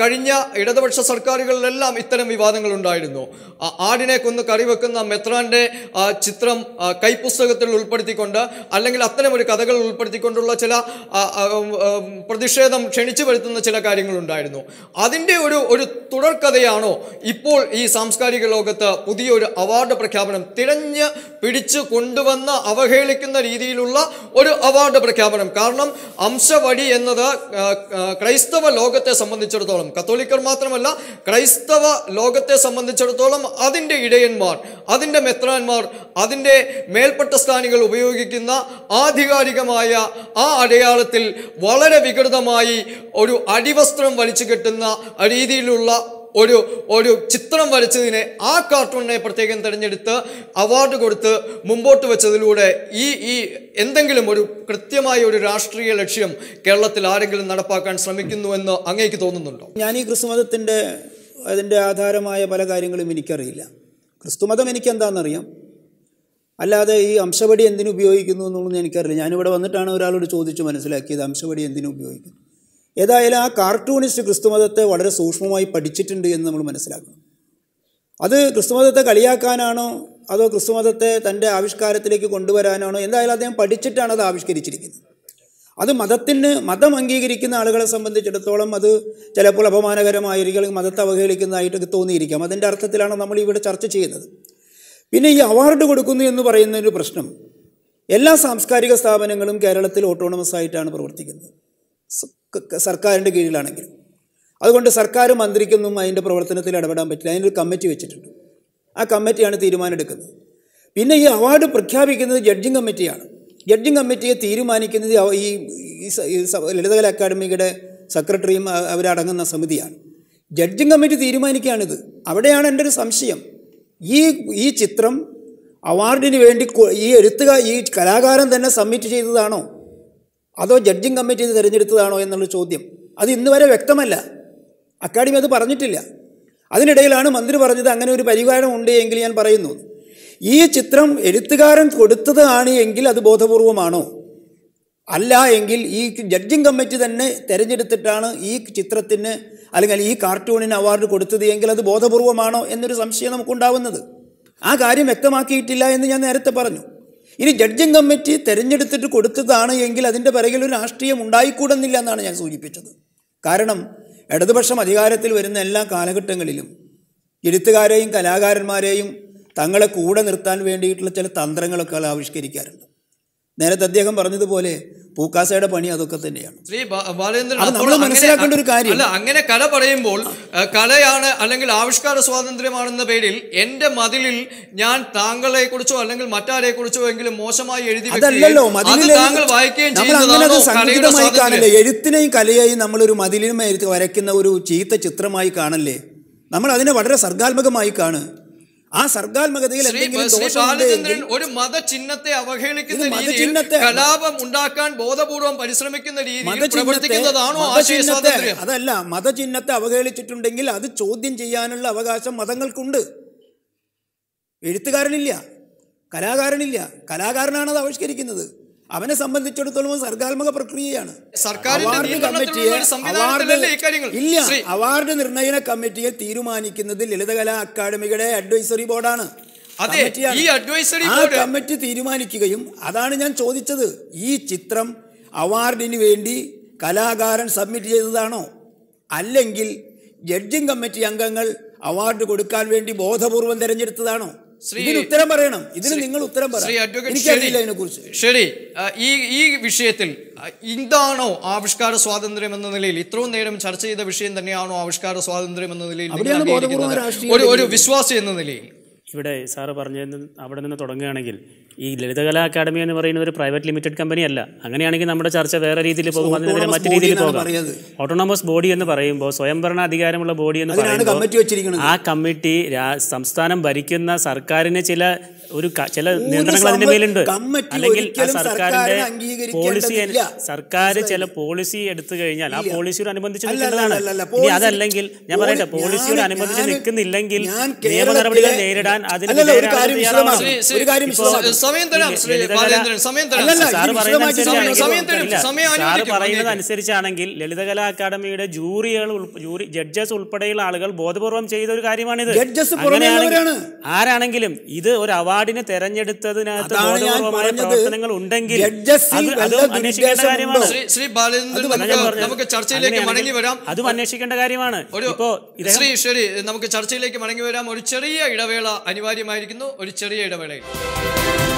കഴിഞ്ഞ ഇടതുപക്ഷ സർക്കാരുകളിലെല്ലാം ഇത്തരം വിവാദങ്ങൾ ഉണ്ടായിരുന്നു ആടിനെ കൊന്ന് കറി വെക്കുന്ന മെത്രാൻ്റെ ചിത്രം കൈപ്പുസ്തകത്തിൽ ഉൾപ്പെടുത്തിക്കൊണ്ട് അല്ലെങ്കിൽ അത്തരം ഒരു കഥകൾ ഉൾപ്പെടുത്തിക്കൊണ്ടുള്ള ചില പ്രതിഷേധം ക്ഷണിച്ചു വരുത്തുന്ന ചില കാര്യങ്ങളുണ്ടായിരുന്നു അതിൻ്റെ ഒരു ഒരു തുടർക്കഥയാണോ ഇപ്പോൾ ഈ സാംസ്കാരിക ലോകത്ത് പുതിയൊരു അവാർഡ് പ്രഖ്യാപനം തിരഞ്ഞ് പിടിച്ചു കൊണ്ടുവന്ന് അവഹേളിക്കുന്ന രീതിയിലുള്ള ഒരു അവാർഡ് പ്രഖ്യാപനം കാരണം അംശവടി എന്നത് ക്രൈസ്തവ ലോകത്തെ സംബന്ധിച്ചിടത്തോളം കത്തോലിക്കർ മാത്രമല്ല ക്രൈസ്തവ ലോകത്തെ സംബന്ധിച്ചിടത്തോളം അതിൻ്റെ ഇടയന്മാർ അതിൻ്റെ മെത്രാന്മാർ അതിൻ്റെ മേൽപ്പെട്ട സ്ഥാനികൾ ഉപയോഗിക്കുന്ന ആധികാരികമായ വ്യക്തമായ ആ അടയാളത്തിൽ വളരെ വികൃതമായി ഒരു അടിവസ്ത്രം വലിച്ചു കെട്ടുന്ന രീതിയിലുള്ള ഒരു ഒരു ചിത്രം വരച്ചതിനെ ആ കാർട്ടൂണിനെ പ്രത്യേകം തിരഞ്ഞെടുത്ത് അവാർഡ് കൊടുത്ത് മുമ്പോട്ട് വെച്ചതിലൂടെ ഈ ഈ എന്തെങ്കിലും ഒരു കൃത്യമായ ഒരു രാഷ്ട്രീയ ലക്ഷ്യം കേരളത്തിൽ ആരെങ്കിലും നടപ്പാക്കാൻ ശ്രമിക്കുന്നുവെന്ന് അങ്ങേക്ക് തോന്നുന്നുണ്ടോ ഞാൻ ഈ ക്രിസ്തുമതത്തിൻ്റെ അതിൻ്റെ ആധാരമായ പല കാര്യങ്ങളും എനിക്കറിയില്ല ക്രിസ്തുമതം എനിക്ക് എന്താണെന്നറിയാം അല്ലാതെ ഈ അംശവടി എന്തിനു ഉപയോഗിക്കുന്നു എന്നുള്ളത് എനിക്കറിയില്ല ഞാനിവിടെ വന്നിട്ടാണ് ഒരാളോട് ചോദിച്ച് മനസ്സിലാക്കിയത് അംശവടി എന്തിനു ഉപയോഗിക്കുന്നു ഏതായാലും ആ കാർട്ടൂണിസ്റ്റ് ക്രിസ്തുമതത്തെ വളരെ സൂക്ഷ്മമായി പഠിച്ചിട്ടുണ്ട് എന്ന് നമ്മൾ മനസ്സിലാക്കണം അത് ക്രിസ്തുമതത്തെ കളിയാക്കാനാണോ അതോ ക്രിസ്തുമതത്തെ തൻ്റെ ആവിഷ്കാരത്തിലേക്ക് കൊണ്ടുവരാനാണോ എന്തായാലും അദ്ദേഹം പഠിച്ചിട്ടാണ് അത് ആവിഷ്കരിച്ചിരിക്കുന്നത് അത് മതത്തിന് മതം അംഗീകരിക്കുന്ന ആളുകളെ സംബന്ധിച്ചിടത്തോളം അത് ചിലപ്പോൾ അപമാനകരമായിരിക്കും മതത്തെ അവഹേളിക്കുന്നതായിട്ടൊക്കെ തോന്നിയിരിക്കാം അതിൻ്റെ അർത്ഥത്തിലാണ് നമ്മൾ ഇവിടെ ചർച്ച ചെയ്യുന്നത് പിന്നെ ഈ അവാർഡ് കൊടുക്കുന്നു എന്ന് പറയുന്ന ഒരു പ്രശ്നം എല്ലാ സാംസ്കാരിക സ്ഥാപനങ്ങളും കേരളത്തിൽ ഓട്ടോണമസ് ആയിട്ടാണ് പ്രവർത്തിക്കുന്നത് സർക്കാരിൻ്റെ കീഴിലാണെങ്കിലും അതുകൊണ്ട് സർക്കാർ മന്ത്രിക്കൊന്നും അതിൻ്റെ പ്രവർത്തനത്തിൽ ഇടപെടാൻ പറ്റില്ല അതിനൊരു കമ്മിറ്റി വെച്ചിട്ടുണ്ട് ആ കമ്മിറ്റിയാണ് തീരുമാനമെടുക്കുന്നത് പിന്നെ ഈ അവാർഡ് പ്രഖ്യാപിക്കുന്നത് ജഡ്ജിങ് കമ്മിറ്റിയാണ് ജഡ്ജിങ് കമ്മിറ്റിയെ തീരുമാനിക്കുന്നത് ഈ ലളിതകല അക്കാദമിയുടെ സെക്രട്ടറിയും അവരടങ്ങുന്ന സമിതിയാണ് ജഡ്ജിങ് കമ്മിറ്റി തീരുമാനിക്കുകയാണിത് അവിടെയാണ് എൻ്റെ ഒരു സംശയം ഈ ഈ ചിത്രം അവാർഡിന് വേണ്ടി ഈ എഴുത്തുകാർ ഈ കലാകാരൻ തന്നെ സബ്മിറ്റ് ചെയ്തതാണോ അതോ ജഡ്ജിങ് കമ്മിറ്റി തിരഞ്ഞെടുത്തതാണോ എന്നുള്ള ചോദ്യം അത് ഇന്ന് വരെ വ്യക്തമല്ല അക്കാഡമി അത് പറഞ്ഞിട്ടില്ല അതിനിടയിലാണ് മന്ത്രി പറഞ്ഞത് അങ്ങനെ ഒരു പരിഹാരം ഉണ്ട് എങ്കിൽ ഞാൻ പറയുന്നു ഈ ചിത്രം എഴുത്തുകാരൻ കൊടുത്തത് ആണ് എങ്കിൽ അത് ബോധപൂർവമാണോ അല്ല എങ്കിൽ ഈ ജഡ്ജിങ് കമ്മിറ്റി തന്നെ തിരഞ്ഞെടുത്തിട്ടാണ് ഈ ചിത്രത്തിന് അല്ലെങ്കിൽ ഈ കാർട്ടൂണിന് അവാർഡ് കൊടുത്തത് എങ്കിൽ അത് ബോധപൂർവമാണോ എന്നൊരു സംശയം നമുക്കുണ്ടാവുന്നത് ആ കാര്യം വ്യക്തമാക്കിയിട്ടില്ല എന്ന് ഞാൻ നേരത്തെ പറഞ്ഞു ഇനി ജഡ്ജിങ് കമ്മിറ്റി തിരഞ്ഞെടുത്തിട്ട് കൊടുത്തതാണ് എങ്കിൽ അതിൻ്റെ പിറകിൽ ഒരു രാഷ്ട്രീയം ഉണ്ടായിക്കൂടുന്നില്ല എന്നാണ് ഞാൻ സൂചിപ്പിച്ചത് കാരണം ഇടതുപക്ഷം അധികാരത്തിൽ വരുന്ന എല്ലാ കാലഘട്ടങ്ങളിലും എഴുത്തുകാരെയും കലാകാരന്മാരെയും തങ്ങളെ കൂടെ നിർത്താൻ വേണ്ടിയിട്ടുള്ള ചില തന്ത്രങ്ങളൊക്കെ ആവിഷ്കരിക്കാറുണ്ട് നേരത്തെ അദ്ദേഹം പറഞ്ഞതുപോലെ പൂക്കാസയുടെ പണി അതൊക്കെ തന്നെയാണ് ശ്രീ ബാലേന്ദ്രൻ മനസ്സിലാക്കേണ്ട ഒരു കാര്യം അല്ല അങ്ങനെ കല പറയുമ്പോൾ കലയാണ് അല്ലെങ്കിൽ ആവിഷ്കാര സ്വാതന്ത്ര്യമാണെന്ന പേരിൽ എന്റെ മതിലിൽ ഞാൻ താങ്കളെ കുറിച്ചോ അല്ലെങ്കിൽ മറ്റാരെ കുറിച്ചോ എങ്കിലും മോശമായി എഴുതി താങ്കൾ വായിക്കുകയും സംഗീതമായി എഴുത്തിനെയും കലയെയും നമ്മളൊരു മതിലിന്മേൽ വരയ്ക്കുന്ന ഒരു ചീത്ത ചിത്രമായി കാണല്ലേ നമ്മൾ അതിനെ വളരെ സർഗാത്മകമായി കാണുക ആ സർഗാത്മകതയിൽ ബാലചന്ദ്രൻ ഒരു മതചിഹ്നത്തെ അവഹേളിക്കുന്ന രീതിയിൽ കലാപം ഉണ്ടാക്കാൻ ബോധപൂർവം പരിശ്രമിക്കുന്ന രീതി പ്രവർത്തിക്കുന്നതാണോ ആശയ സ്വാതന്ത്ര്യം അതല്ല മതചിഹ്നത്തെ അവഹേളിച്ചിട്ടുണ്ടെങ്കിൽ അത് ചോദ്യം ചെയ്യാനുള്ള അവകാശം മതങ്ങൾക്കുണ്ട് എഴുത്തുകാരനില്ല കലാകാരനില്ല കലാകാരനാണ് അത് ആവിഷ്കരിക്കുന്നത് അവനെ സംബന്ധിച്ചിടത്തോളം സർഗാത്മക പ്രക്രിയയാണ് അവാർഡ് കമ്മിറ്റിയെ അവാർഡ് ഇല്ല അവാർഡ് നിർണയന കമ്മിറ്റിയെ തീരുമാനിക്കുന്നത് ലളിതകലാ അക്കാദമിയുടെ അഡ്വൈസറി ബോർഡാണ് അതെ ഈ അഡ്വൈസറി കമ്മിറ്റി തീരുമാനിക്കുകയും അതാണ് ഞാൻ ചോദിച്ചത് ഈ ചിത്രം അവാർഡിന് വേണ്ടി കലാകാരൻ സബ്മിറ്റ് ചെയ്തതാണോ അല്ലെങ്കിൽ ജഡ്ജിംഗ് കമ്മിറ്റി അംഗങ്ങൾ അവാർഡ് കൊടുക്കാൻ വേണ്ടി ബോധപൂർവം തിരഞ്ഞെടുത്തതാണോ ഉത്തരം പറയണം ഇതിന് നിങ്ങൾ ഉത്തരം പറയണം ശരി ഈ ഈ വിഷയത്തിൽ ഇതാണോ ആവിഷ്കാര സ്വാതന്ത്ര്യം എന്ന നിലയിൽ ഇത്രയും നേരം ചർച്ച ചെയ്ത വിഷയം തന്നെയാണോ ആവിഷ്കാര സ്വാതന്ത്ര്യം എന്ന നിലയിൽ ഒരു ഒരു വിശ്വാസി എന്ന നിലയിൽ ഇവിടെ സാറ് പറഞ്ഞതിൽ അവിടെ നിന്ന് തുടങ്ങുകയാണെങ്കിൽ ഈ ലളിതകലാ അക്കാദമി എന്ന് പറയുന്ന ഒരു പ്രൈവറ്റ് ലിമിറ്റഡ് കമ്പനി അല്ല അങ്ങനെയാണെങ്കിൽ നമ്മുടെ ചർച്ച വേറെ രീതിയിൽ പോകും അതിനെതിരെ മറ്റു രീതിയിൽ പോകാം ഓട്ടോണോമസ് ബോഡി എന്ന് പറയുമ്പോൾ സ്വയംഭരണ അധികാരമുള്ള ബോഡി എന്ന് പറയുമ്പോൾ ആ കമ്മിറ്റി സംസ്ഥാനം ഭരിക്കുന്ന സർക്കാരിന് ചില ഒരു ചില നിയന്ത്രണങ്ങൾ അതിന്റെ മേലുണ്ട് അല്ലെങ്കിൽ സർക്കാരിന്റെ പോളിസി സർക്കാർ ചില പോളിസി എടുത്തു കഴിഞ്ഞാൽ ആ പോളിസിയോട് അനുബന്ധിച്ച് നിൽക്കേണ്ടതാണ് ഇനി അതല്ലെങ്കിൽ ഞാൻ പറയട്ടെ പോളിസിയോട് അനുബന്ധിച്ച് നിൽക്കുന്നില്ലെങ്കിൽ നിയമ നടപടികൾ നേരിടാൻ അതിന് സാറ് പറയുന്നത് അനുസരിച്ചാണെങ്കിൽ ലളിതകലാ അക്കാദമിയുടെ ജൂറികൾ ജൂറി ജഡ്ജസ് ഉൾപ്പെടെയുള്ള ആളുകൾ ബോധപൂർവം ചെയ്ത ഒരു കാര്യമാണിത് ആരാണെങ്കിലും ഇത് ഒരു അവാർഡ് അവാർഡിന് തെരഞ്ഞെടുത്തതിനകത്ത് പ്രവർത്തനങ്ങൾ ഉണ്ടെങ്കിൽ ശ്രീ നമുക്ക് ചർച്ചയിലേക്ക് മടങ്ങി വരാം അതും അന്വേഷിക്കേണ്ട കാര്യമാണ് ഇപ്പോ ശ്രീ ശരി നമുക്ക് ചർച്ചയിലേക്ക് മടങ്ങി വരാം ഒരു ചെറിയ ഇടവേള അനിവാര്യമായിരിക്കുന്നു ഒരു ചെറിയ ഇടവേള